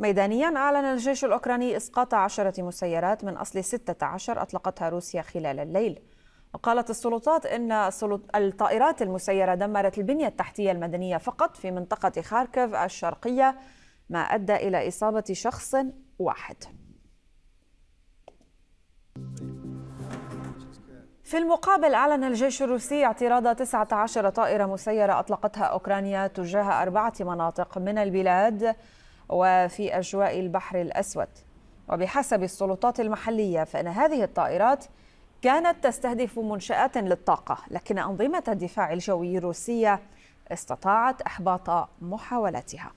ميدانيا أعلن الجيش الأوكراني إسقاط عشرة مسيرات من أصل 16 أطلقتها روسيا خلال الليل وقالت السلطات أن الطائرات المسيرة دمرت البنية التحتية المدنية فقط في منطقة خاركف الشرقية ما أدى إلى إصابة شخص واحد في المقابل أعلن الجيش الروسي اعتراض 19 طائرة مسيرة أطلقتها أوكرانيا تجاه أربعة مناطق من البلاد وفي أجواء البحر الأسود وبحسب السلطات المحلية فإن هذه الطائرات كانت تستهدف منشآت للطاقة لكن أنظمة الدفاع الجوي الروسية استطاعت إحباط محاولاتها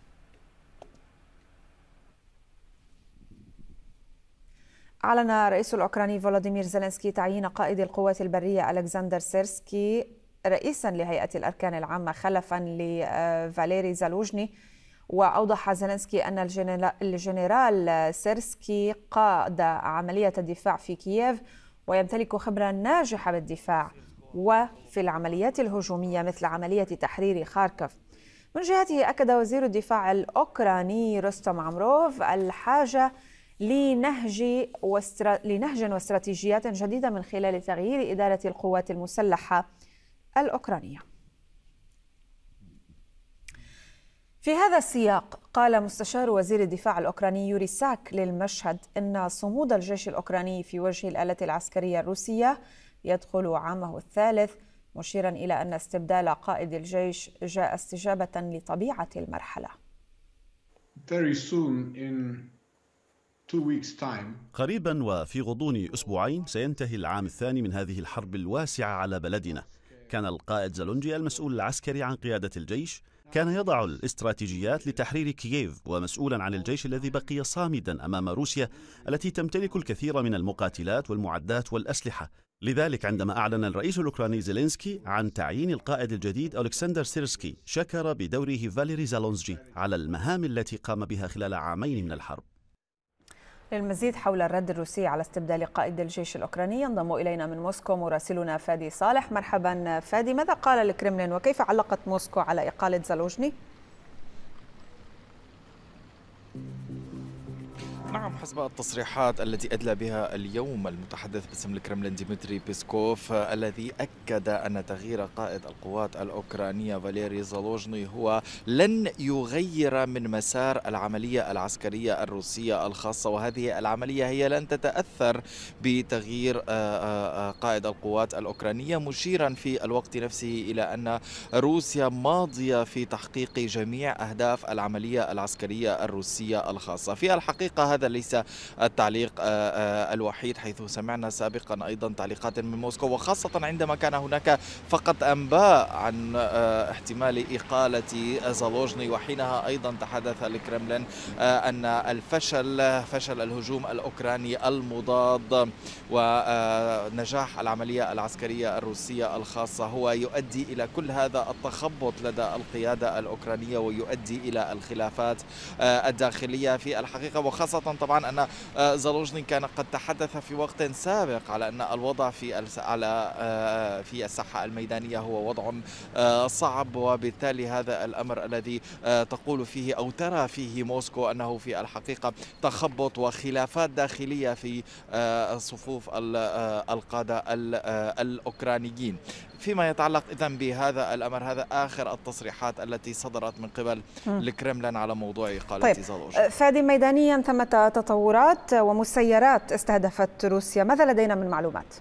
أعلن الرئيس الأوكراني فولاديمير زيلنسكي تعيين قائد القوات البرية ألكسندر سيرسكي رئيسا لهيئة الأركان العامة خلفا لفاليري زالوجني وأوضح زلنسكي أن الجنرال سيرسكي قاد عملية الدفاع في كييف ويمتلك خبرة ناجحة بالدفاع وفي العمليات الهجومية مثل عملية تحرير خاركف من جهته أكد وزير الدفاع الأوكراني رستم عمروف الحاجة لنهج واسترا... لنهج واستراتيجيات جديدة من خلال تغيير إدارة القوات المسلحة الأوكرانية في هذا السياق قال مستشار وزير الدفاع الأوكراني يوري ساك للمشهد أن صمود الجيش الأوكراني في وجه الآلة العسكرية الروسية يدخل عامه الثالث مشيرا إلى أن استبدال قائد الجيش جاء استجابة لطبيعة المرحلة قريبا وفي غضون أسبوعين سينتهي العام الثاني من هذه الحرب الواسعة على بلدنا كان القائد زالونجي المسؤول العسكري عن قيادة الجيش كان يضع الاستراتيجيات لتحرير كييف ومسؤولا عن الجيش الذي بقي صامدا أمام روسيا التي تمتلك الكثير من المقاتلات والمعدات والأسلحة لذلك عندما أعلن الرئيس الأوكراني زيلينسكي عن تعيين القائد الجديد ألكسندر سيرسكي شكر بدوره فاليري زالونسجي على المهام التي قام بها خلال عامين من الحرب للمزيد حول الرد الروسي على استبدال قائد الجيش الأوكراني ينضم إلينا من موسكو مراسلنا فادي صالح مرحبا فادي ماذا قال الكرملين وكيف علقت موسكو على إقالة زالوجني؟ نعم حسب التصريحات التي أدلى بها اليوم المتحدث باسم الكرملين ديمتري بيسكوف الذي أكد أن تغيير قائد القوات الأوكرانية فاليري زالوجني هو لن يغير من مسار العملية العسكرية الروسية الخاصة وهذه العملية هي لن تتأثر بتغيير آه، آه، آه، قائد القوات الأوكرانية مشيرا في الوقت نفسه إلى أن روسيا ماضية في تحقيق جميع أهداف العملية العسكرية الروسية الخاصة في الحقيقة هذا ليس ليس التعليق آه، آه، الوحيد حيث سمعنا سابقا أيضا تعليقات من موسكو وخاصة عندما كان هناك فقط أنباء عن آه، احتمال إقالة زالوجني وحينها أيضا تحدث الكرملين أن الفشل فشل الهجوم الأوكراني المضاد ونجاح العملية العسكرية الروسية الخاصة هو يؤدي إلى كل هذا التخبط لدى القيادة الأوكرانية ويؤدي إلى الخلافات الداخلية في الحقيقة وخاصة طبعا طبعا أن آه، زالوجني كان قد تحدث في وقت سابق على أن الوضع في على آه، آه، في الساحة الميدانية هو وضع صعب وبالتالي هذا الأمر الذي تقول فيه أو ترى فيه موسكو أنه في الحقيقة تخبط وخلافات داخلية في صفوف القادة الأوكرانيين فيما يتعلق إذا بهذا الأمر هذا آخر التصريحات التي صدرت من قبل الكرملين على موضوع إقالة طيب. زالوجي أه، فادي ميدانيا ثمة تطورات ومسيرات استهدفت روسيا ماذا لدينا من معلومات؟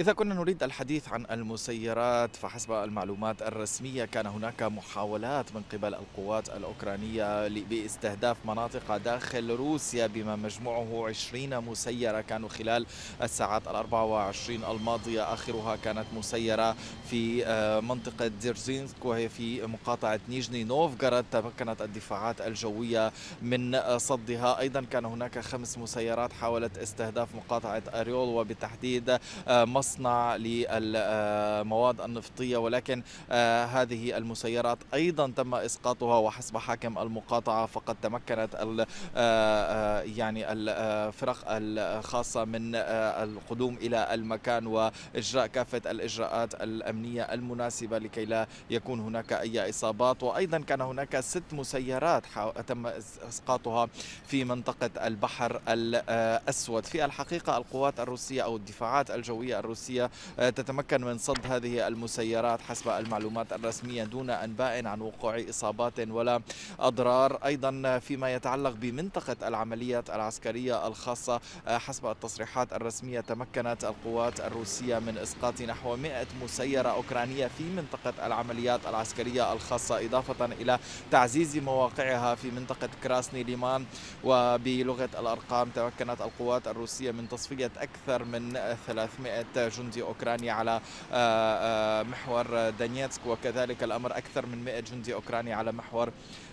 إذا كنا نريد الحديث عن المسيرات فحسب المعلومات الرسمية كان هناك محاولات من قبل القوات الأوكرانية باستهداف مناطق داخل روسيا بما مجموعه 20 مسيرة كانوا خلال الساعات ال 24 الماضية آخرها كانت مسيرة في آه، منطقة ديرزينسك وهي في مقاطعة نيجني نوفغارد تمكنت الدفاعات الجوية من صدها أيضا كان هناك خمس مسيرات حاولت استهداف مقاطعة أريول وبالتحديد آه، مصر المصنع للمواد النفطية ولكن آه، هذه المسيرات أيضا تم إسقاطها وحسب حاكم المقاطعة فقد تمكنت آه، آه، يعني الفرق الخاصة من القدوم إلى المكان وإجراء كافة الإجراءات الأمنية المناسبة لكي لا يكون هناك أي إصابات وأيضا كان هناك ست مسيرات تم إسقاطها في منطقة البحر الأسود في الحقيقة القوات الروسية أو الدفاعات الجوية الروسية الروسية آه، تتمكن من صد هذه المسيرات حسب المعلومات الرسمية دون أنباء عن وقوع إصابات ولا أضرار أيضا فيما يتعلق بمنطقة العمليات العسكرية الخاصة آه، حسب التصريحات الرسمية تمكنت القوات الروسية من إسقاط نحو 100 مسيرة أوكرانية في منطقة العمليات العسكرية الخاصة إضافة إلى تعزيز مواقعها في منطقة كراسني ليمان وبلغة الأرقام تمكنت القوات الروسية من تصفية أكثر من 300 جندي أوكراني على آه، آه، محور دانيتسك وكذلك الأمر أكثر من 100 جندي أوكراني على محور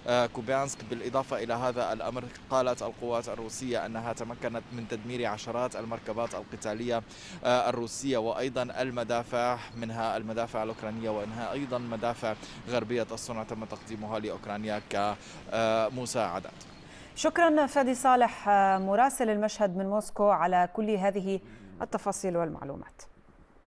آه، كوبانسك بالإضافة إلى هذا الأمر قالت القوات الروسية أنها تمكنت من تدمير عشرات المركبات القتالية الروسية وأيضا المدافع منها المدافع الأوكرانية وإنها أيضا مدافع غربية الصنع تم تقديمها لأوكرانيا كمساعدات شكرا فادي صالح مراسل المشهد من موسكو على كل هذه التفاصيل والمعلومات